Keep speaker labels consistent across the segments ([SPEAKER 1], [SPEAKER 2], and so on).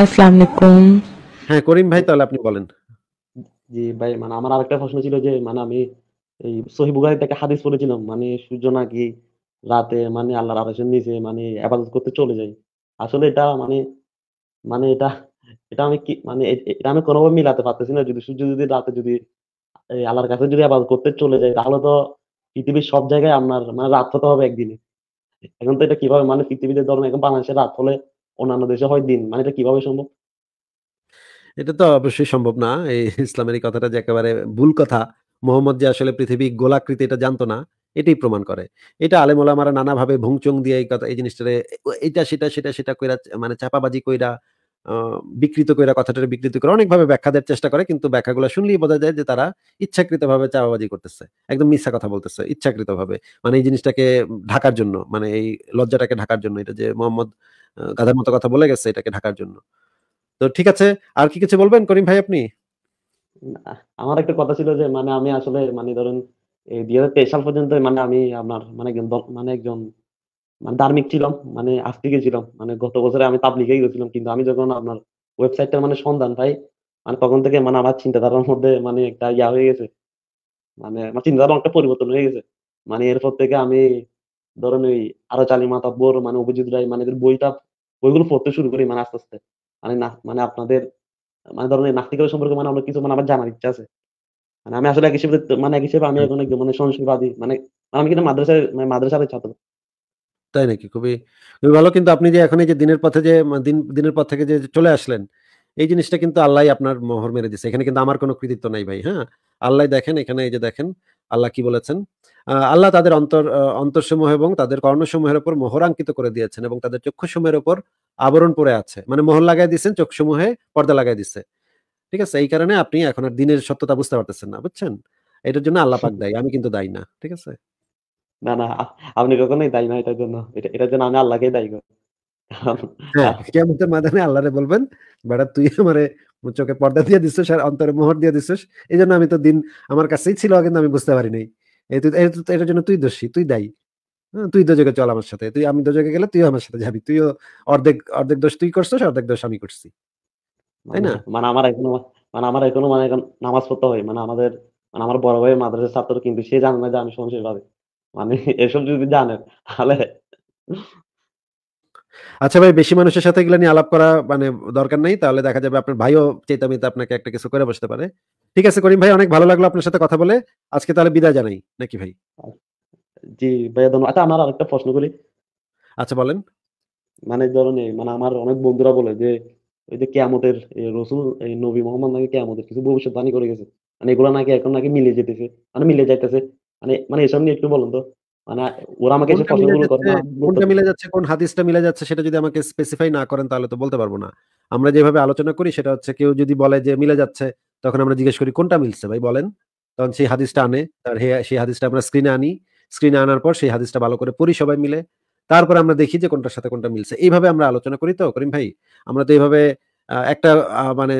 [SPEAKER 1] আসসালামু আলাইকুম হ্যাঁ
[SPEAKER 2] করিম ভাই তাহলে আপনি বলেন জি ভাই মানে আমার আরেকটা প্রশ্ন ছিল যে মানে আমি এই সহি বুখারি থেকে হাদিস পড়েছিলাম মানে সূর্য নাকি রাতে মানে আল্লাহর আরশের নিচে মানে ইবাদত করতে চলে যায় আসলে এটা মানে মানে এটা এটা আমি কি মানে এটা আমি কোনোভাবে মিলাতে পারতেছি না যদি সূর্য যদি রাতে যদি আল্লাহর কাছে যদি আবাদ করতে চলে যায় তাহলে তো পৃথিবীর সব জায়গায় আপনার মানে রাত হতে হবে একদিনে এখন তো এটা কিভাবে মানে পৃথিবীতে ধরুন এখন বাংলাদেশে রাত হলে অন্যান্য দেশে হয় দিন মানে এটা
[SPEAKER 1] কিভাবে সম্ভব এটা তো অবশ্যই সম্ভব না এই ইসলামের এই কথাটা যে একেবারে ভুল কথা মোহাম্মদ যে আসলে পৃথিবী গোলাকৃতি এটা জানতো না এটাই প্রমাণ করে এটা আলেমোলা আমরা নানাভাবে ভুংচং দিয়ে এই কথা এই জিনিসটারে এটা সেটা সেটা সেটা কইরা মানে চাপাবাজি কইরা বিকৃত কইরা কথাটা বিকৃত করে অনেকভাবে ব্যাখ্যা দেওয়ার চেষ্টা করে কিন্তু ব্যাখ্যাগুলো শুনলেই বোঝা যায় যে তারা ইচ্ছাকৃতভাবে চাপাবাজি করতেছে একদম মিথ্যা কথা বলতেছে ইচ্ছাকৃতভাবে মানে এই জিনিসটাকে ঢাকার জন্য মানে এই লজ্জাটাকে ঢাকার জন্য এটা যে মোহাম্মদ গাধার মতো কথা বলে গেছে এটাকে ঢাকার জন্য তো ঠিক আছে আর কি কিছু বলবেন করিম ভাই আপনি আমার একটা কথা
[SPEAKER 2] ছিল যে মানে আমি আসলে মানে ধরেন এই দুই হাজার তেইশ সাল পর্যন্ত মানে আমি আপনার মানে একজন মানে একজন মানে ধার্মিক ছিলাম মানে আস্তিকে ছিলাম মানে গত বছরে আমি তাবলিকে গেছিলাম কিন্তু আমি যখন আপনার ওয়েবসাইটটা মানে সন্ধান পাই মানে তখন থেকে মানে আমার চিন্তাধারার মধ্যে মানে একটা ইয়া হয়ে গেছে মানে আমার চিন্তাধারা অনেকটা পরিবর্তন হয়ে গেছে মানে এরপর থেকে আমি ধরেন ওই আরো চালি মাতা বোর মানে অভিজিৎ রায় মানে বইটা বইগুলো পড়তে শুরু করি মানে আস্তে আস্তে মানে মানে আপনাদের মানে ধরুন নাস্তিকতা সম্পর্কে মানে অনেক কিছু মানে আমার জানার ইচ্ছা আছে মানে আমি আসলে এক হিসেবে মানে এক হিসেবে আমি অনেক মানে সহনশীলবাদী মানে, মানে আমি কিন্তু মাদ্রাসার মানে মাদ্রাসার ছাত্র
[SPEAKER 1] তাই নাকি খুবই খুবই ভালো কিন্তু আপনি যে এখন এই যে দিনের পথে যে মানে দিন দিনের পথ থেকে যে চলে আসলেন এই জিনিসটা কিন্তু আল্লাহ আপনার মোহর মেরে দিচ্ছে এখানে কিন্তু আমার কোনো কৃতিত্ব নাই ভাই হ্যাঁ আল্লাহ দেখেন এখানে এই যে দেখেন আল্লাহ কি বলেছেন আল্লাহ তাদের অন্তর অন্তরসমূহ এবং তাদের কর্ণসমূহের উপর মোহরাঙ্কিত করে দিয়েছেন এবং তাদের চক্ষুসমূহের উপর আবরণ পড়ে আছে মানে মোহর লাগাই দিচ্ছেন চক্ষুসমূহে পর্দা লাগাই দিচ্ছে ঠিক আছে এই কারণে আপনি এখন আর দিনের সত্যতা বুঝতে পারতেছেন না বুঝছেন এটার জন্য আল্লাহ পাক দায়ী আমি কিন্তু দায়ী না ঠিক আছে না না আপনি
[SPEAKER 2] কখনোই দায়ী না এটার জন্য এটার জন্য আমি আল্লাহকে দায়ী করি হ্যাঁ,
[SPEAKER 1] কেমতের মাধ্যমে আল্লাহরে বলবেন বেটা তুই আমারে চোখে পর্দা দিয়ে দিছিস আর অন্তরে মোহর দিয়ে দিছিস এই জন্য আমি তো দিন আমার কাছেই ছিল কিন্তু আমি বুঝতে পারি নাই এটার জন্য তুই দোষী তুই দায়ী হ্যাঁ, তুই দোজকে চল আমার সাথে তুই আমি দোজকে গেলে তুই আমার সাথে যাবি তুইও অর্ধেক অর্ধেক দোষ তুই করছিস অর্ধেক দোষ আমি করছি
[SPEAKER 2] তাই মানে, না মানে আমার এখনো মানে আমার এখনো মানে নামাজ পড়তে হয় মানে আমাদের মানে আমার বড় ভাই মাদ্রাসার ছাত্র কিন্তু সে জানে না যে আমি সন্ন্যাসী ভাবে মানে এসব যদি জানে
[SPEAKER 1] তাহলে আচ্ছা ভাই বেশি মানুষের সাথে এগুলো নিয়ে আলাপ করা মানে দরকার নাই তাহলে দেখা যাবে আপনার ভাইও চেতামিতা আপনাকে একটা কিছু করে বসতে পারে ঠিক আছে করিম ভাই অনেক ভালো লাগলো আপনার সাথে কথা বলে আজকে তাহলে বিদায় জানাই নাকি ভাই জি ভাইয়া ধন্যবাদ আচ্ছা আমার আরেকটা প্রশ্ন করি আচ্ছা বলেন
[SPEAKER 2] মানে ধরুন মানে আমার অনেক বন্ধুরা বলে যে ওই যে কেয়ামতের রসুল এই নবী মোহাম্মদ নাকি কেয়ামতের কিছু ভবিষ্যৎবাণী করে গেছে মানে এগুলো নাকি
[SPEAKER 1] এখন নাকি মিলে যেতেছে মানে মিলে যাইতেছে মানে মানে এসব নিয়ে একটু বলুন তো মানে ওরা আমাকে এসব প্রশ্নগুলো করে কোনটা মিলে যাচ্ছে কোন হাদিসটা মিলে যাচ্ছে সেটা যদি আমাকে স্পেসিফাই না করেন তাহলে তো বলতে পারবো না আমরা যেভাবে আলোচনা করি সেটা হচ্ছে কেউ যদি বলে যে মিলে যাচ্ছে তখন আমরা জিজ্ঞেস করি কোনটা মিলছে ভাই বলেন তখন সেই হাদিসটা আনে তার হে সেই হাদিসটা আমরা স্ক্রিনে আনি স্ক্রিনে আনার পর সেই হাদিসটা ভালো করে পড়ি সবাই মিলে তারপর আমরা দেখি যে কোনটার সাথে কোনটা মিলছে এইভাবে আমরা আলোচনা করি তো করিম ভাই আমরা তো এইভাবে একটা মানে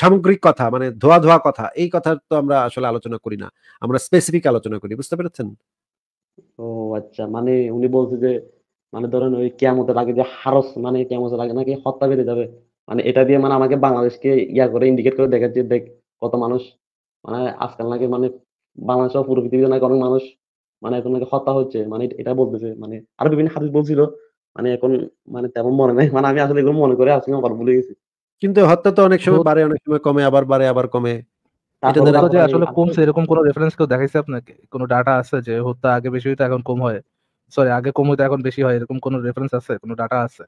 [SPEAKER 1] সামগ্রিক কথা মানে ধোয়া ধোয়া কথা এই কথা তো আমরা আসলে আলোচনা করি না আমরা স্পেসিফিক আলোচনা করি বুঝতে পেরেছেন
[SPEAKER 2] ও আচ্ছা মানে উনি বলছে যে মানে ধরেন ওই কেমতের আগে যে হারস মানে কেমতের আগে নাকি হত্যা বেড়ে যাবে মানে এটা দিয়ে মানে আমাকে বাংলাদেশকে ইয়া করে ইন্ডিকেট করে দেখাচ্ছে দেখ কত মানুষ মানে আজকাল নাকি মানে বাংলাদেশ পুরো পৃথিবীতে নাকি অনেক মানুষ মানে এখন নাকি হত্যা হচ্ছে মানে এটা বলতেছে মানে আরো বিভিন্ন হাদিস বলছিল মানে এখন মানে তেমন মনে নাই মানে আমি আসলে এগুলো মনে করে আসলে আবার ভুলে
[SPEAKER 1] গেছি কিন্তু হত্যা তো অনেক সময় বাড়ে অনেক সময় কমে আবার বাড়ে আবার কমে আসলে কমছে এরকম কোনো রেফারেন্স কেউ দেখাইছে আপনাকে কোনো ডাটা আছে যে হত্যা আগে বেশি হইতো এখন কম হয় সরি আগে কম হইতো এখন বেশি হয় এরকম কোনো রেফারেন্স আছে কোনো ডাটা আছে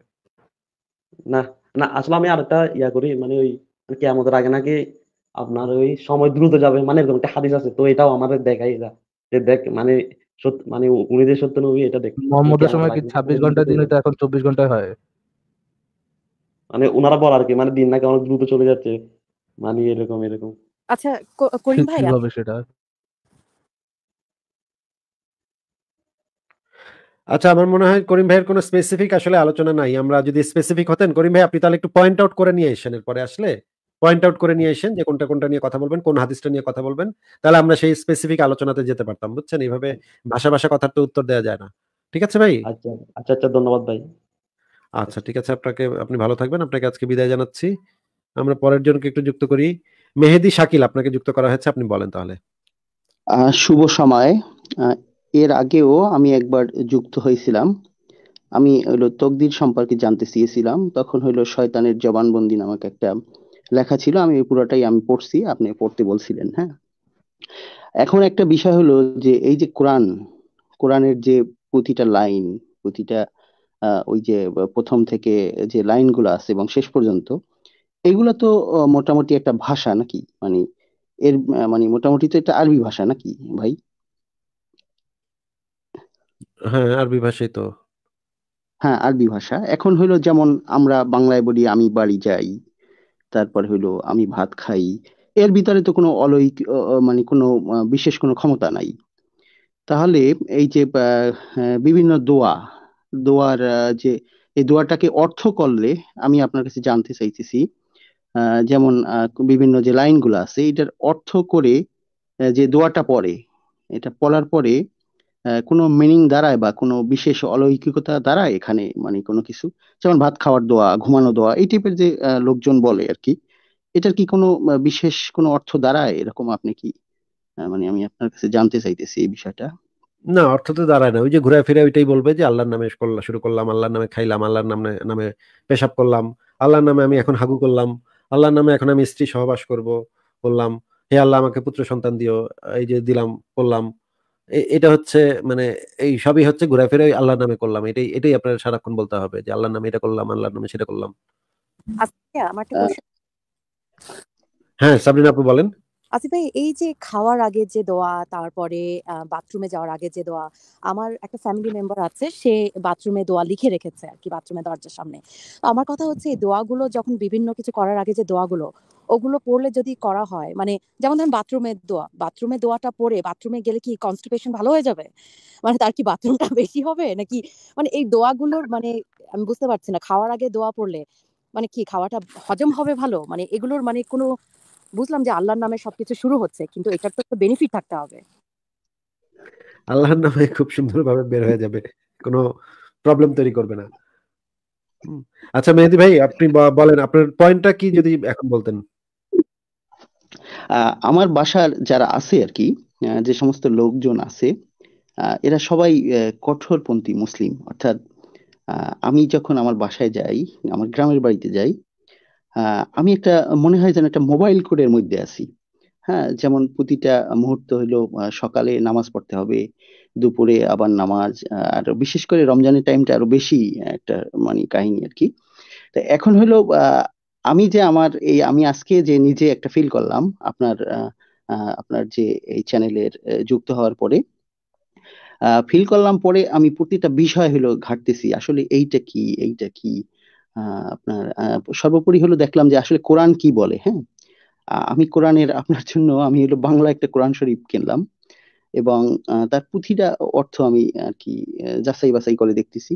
[SPEAKER 2] না না আসলে আমি আরেকটা ইয়া করি মানে ওই কি আমাদের আগে নাকি আপনার ওই সময় দ্রুত যাবে মানে এরকম একটা হাদিস আছে তো এটাও আমাদের দেখাই যা যে দেখ মানে মানে উনি যে সত্য নবী এটা দেখ মোহাম্মদের সময় কি 26 ঘন্টা
[SPEAKER 1] এখন 24 ঘন্টা হয়
[SPEAKER 2] মানে ওনারা বল আর কি মানে দিন নাকি অনেক দ্রুত চলে যাচ্ছে মানে এরকম এরকম আচ্ছা করিম ভাই
[SPEAKER 1] সেটা আচ্ছা আমার মনে হয় করিম ভাইয়ের কোনো স্পেসিফিক আসলে আলোচনা নাই আমরা যদি স্পেসিফিক হতেন করিম ভাই আপনি তাহলে একটু পয়েন্ট আউট করে নিয়ে এসেন এরপরে আসলে পয়েন্ট আউট করে নিয়ে এসেন যে কোনটা কোনটা নিয়ে কথা বলবেন কোন হাদিসটা নিয়ে কথা বলবেন তাহলে আমরা সেই স্পেসিফিক আলোচনাতে যেতে পারতাম বুঝছেন এইভাবে ভাষা ভাষা কথার তো উত্তর দেওয়া যায় না ঠিক আছে ভাই আচ্ছা আচ্ছা আচ্ছা ধন্যবাদ ভাই আচ্ছা ঠিক আছে আপনাকে আপনি ভালো থাকবেন আপনাকে আজকে বিদায় জানাচ্ছি আমরা পরের জনকে একটু যুক্ত করি মেহেদি শাকিল আপনাকে যুক্ত করা হয়েছে আপনি বলেন তাহলে
[SPEAKER 3] শুভ সময় এর আগেও আমি একবার যুক্ত হয়েছিলাম আমি হলো তকদির সম্পর্কে জানতে চেয়েছিলাম তখন হলো শয়তানের জবানবন্দি নামক একটা লেখা ছিল আমি পুরোটাই আমি পড়ছি আপনি পড়তে বলছিলেন হ্যাঁ এখন একটা বিষয় হলো যে এই যে কোরআন কোরআনের যে প্রতিটা লাইন প্রতিটা ওই যে প্রথম থেকে যে লাইনগুলো আছে এবং শেষ পর্যন্ত এগুলো তো মোটামুটি একটা ভাষা নাকি মানে এর মানে মোটামুটি তো এটা আরবি ভাষা নাকি ভাই
[SPEAKER 1] হ্যাঁ আরবি ভাষাই তো
[SPEAKER 3] হ্যাঁ আরবি ভাষা এখন হইলো যেমন আমরা বাংলায় বলি আমি বাড়ি যাই তারপর হইলো আমি ভাত খাই এর ভিতরে তো কোনো অলৌকিক মানে কোনো বিশেষ কোনো ক্ষমতা নাই তাহলে এই যে বিভিন্ন দোয়া দোয়ার যে এই দোয়াটাকে অর্থ করলে আমি আপনার কাছে জানতে চাইতেছি যেমন বিভিন্ন যে লাইনগুলো আছে এটার অর্থ করে যে দোয়াটা পড়ে এটা পড়ার পরে কোনো মিনিং দাঁড়ায় বা কোনো বিশেষ অলৌকিকতা দাঁড়ায় এখানে মানে কোনো কিছু যেমন ভাত খাওয়ার দোয়া ঘুমানো দোয়া এই টাইপের যে লোকজন বলে আর কি এটার কি কোনো বিশেষ কোনো অর্থ দাঁড়ায় এরকম আপনি কি মানে আমি আপনার কাছে জানতে চাইতেছি এই বিষয়টা
[SPEAKER 1] না অর্থ তো দাঁড়ায় না ওই যে ঘুরে ফিরে ওইটাই বলবে যে আল্লাহর নামে করলাম শুরু করলাম আল্লাহর নামে খাইলাম আল্লাহর নামে নামে পেশাব করলাম আল্লাহর নামে আমি এখন হাগু করলাম আল্লাহর নামে এখন আমি স্ত্রী সহবাস করব বললাম হে আল্লাহ আমাকে পুত্র সন্তান দিও এই যে দিলাম করলাম এটা হচ্ছে মানে এই সবই হচ্ছে ঘুরে আল্লাহর নামে করলাম এটাই এটাই আপনার সারাক্ষণ বলতে হবে যে আল্লাহর নামে এটা করলাম আল্লাহর নামে সেটা করলাম
[SPEAKER 2] আচ্ছা,
[SPEAKER 1] হ্যাঁ সাবরিন আপু বলেন
[SPEAKER 2] আসিফ আচ্ছা ভাই এই যে খাওয়ার আগে যে দোয়া তারপরে বাথরুমে যাওয়ার আগে যে দোয়া আমার একটা ফ্যামিলি মেম্বার আছে সে বাথরুমে দোয়া লিখে রেখেছে আর কি বাথরুমে দরজার সামনে আমার কথা হচ্ছে এই দোয়াগুলো যখন বিভিন্ন কিছু করার আগে যে দোয়াগুলো ওগুলো পড়লে যদি করা হয় মানে যেমন ধরেন বাথরুমের দোয়া বাথরুমে দোয়াটা পরে বাথরুমে গেলে কি কনস্টিপেশন ভালো হয়ে যাবে মানে তার কি বাথরুমটা বেশি হবে নাকি মানে এই দোয়াগুলোর মানে আমি বুঝতে পারছি না খাওয়ার আগে দোয়া পড়লে মানে কি খাওয়াটা হজম হবে ভালো মানে এগুলোর মানে কোনো বুঝলাম যে আল্লাহর নামে সবকিছু শুরু হচ্ছে কিন্তু এটার তো একটা বেনিফিট থাকতে হবে
[SPEAKER 1] আল্লাহর নামে খুব সুন্দরভাবে বের হয়ে যাবে কোনো প্রবলেম তৈরি করবে না আচ্ছা মেহেদি ভাই আপনি বলেন আপনার
[SPEAKER 3] পয়েন্টটা কি যদি এখন বলতেন আমার বাসার যারা আছে আর কি যে সমস্ত লোকজন আছে এরা সবাই কঠোরপন্থী মুসলিম অর্থাৎ আমি যখন আমার বাসায় যাই আমার গ্রামের বাড়িতে যাই আমি একটা মনে হয় যেন একটা মোবাইল কোডের মধ্যে আছি হ্যাঁ যেমন প্রতিটা মুহূর্ত হলো সকালে নামাজ পড়তে হবে দুপুরে আবার নামাজ আর বিশেষ করে রমজানের টাইমটা আরো বেশি একটা মানে কাহিনী আর কি এখন হলো আমি যে আমার এই আমি আজকে যে নিজে একটা ফিল করলাম আপনার আপনার যে এই চ্যানেলের যুক্ত হওয়ার পরে ফিল করলাম পরে আমি প্রতিটা বিষয় হলো ঘাটতেছি আসলে এইটা কি এইটা কি আপনার সর্বোপরি হলো দেখলাম যে আসলে কোরআন কি বলে হ্যাঁ আমি কোরআনের আপনার জন্য আমি হলো বাংলা একটা কোরআন শরীফ কিনলাম এবং তার পুঁথিটা অর্থ আমি আর কি যাচাই বাছাই করে দেখতেছি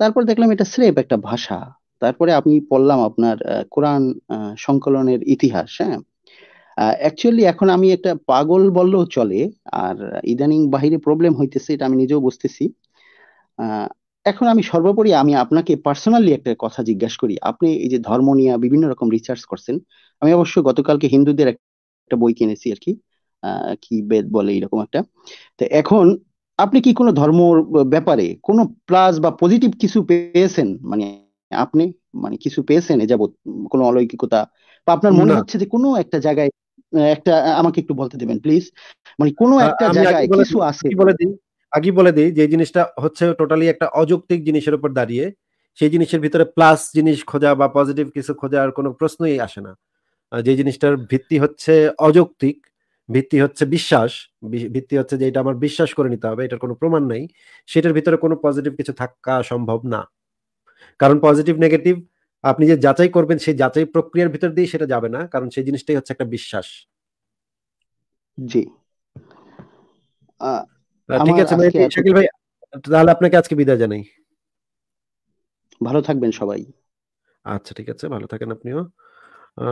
[SPEAKER 3] তারপর দেখলাম এটা স্রেফ একটা ভাষা তারপরে আমি পড়লাম আপনার কোরআন সংকলনের ইতিহাস হ্যাঁ অ্যাকচুয়ালি এখন আমি একটা পাগল বললেও চলে আর ইদানিং বাহিরে প্রবলেম হইতেছে এটা আমি নিজেও বুঝতেছি এখন আমি সর্বোপরি আমি আপনাকে পার্সোনালি একটা কথা জিজ্ঞাসা করি আপনি এই যে ধর্ম নিয়ে বিভিন্ন রকম রিসার্চ করছেন আমি অবশ্য গতকালকে হিন্দুদের একটা বই কিনেছি আর কি কি বেদ বলে এরকম একটা তো এখন আপনি কি কোনো ধর্ম ব্যাপারে কোনো প্লাস বা পজিটিভ কিছু পেয়েছেন মানে আপনি মানে কিছু পেয়েছেন এ যাবৎ কোনো অলৌকিকতা বা আপনার মনে হচ্ছে যে কোনো একটা জায়গায় একটা আমাকে একটু বলতে দেবেন প্লিজ মানে কোনো একটা জায়গায় কিছু আছে বলে দিই
[SPEAKER 1] আগে বলে দিই যে জিনিসটা হচ্ছে টোটালি একটা অযৌক্তিক জিনিসের উপর দাঁড়িয়ে সেই জিনিসের ভিতরে প্লাস জিনিস খোঁজা বা পজিটিভ কিছু খোঁজার কোনো প্রশ্নই আসে না যে জিনিসটার ভিত্তি হচ্ছে অযৌক্তিক ভিত্তি হচ্ছে বিশ্বাস ভিত্তি হচ্ছে যে এটা আমার বিশ্বাস করে নিতে হবে এটার কোনো প্রমাণ নাই সেটার ভিতরে কোনো পজিটিভ কিছু থাকা সম্ভব না কারণ পজিটিভ নেগেটিভ আপনি যে যাচাই করবেন সেই যাচাই প্রক্রিয়ার ভিতর দিয়ে সেটা যাবে না কারণ সেই জিনিসটাই হচ্ছে একটা বিশ্বাস জি
[SPEAKER 3] ঠিক আছে শাকিল ভাই
[SPEAKER 1] তাহলে আপনাকে আজকে বিদায় জানাই ভালো থাকবেন সবাই আচ্ছা ঠিক আছে ভালো থাকেন আপনিও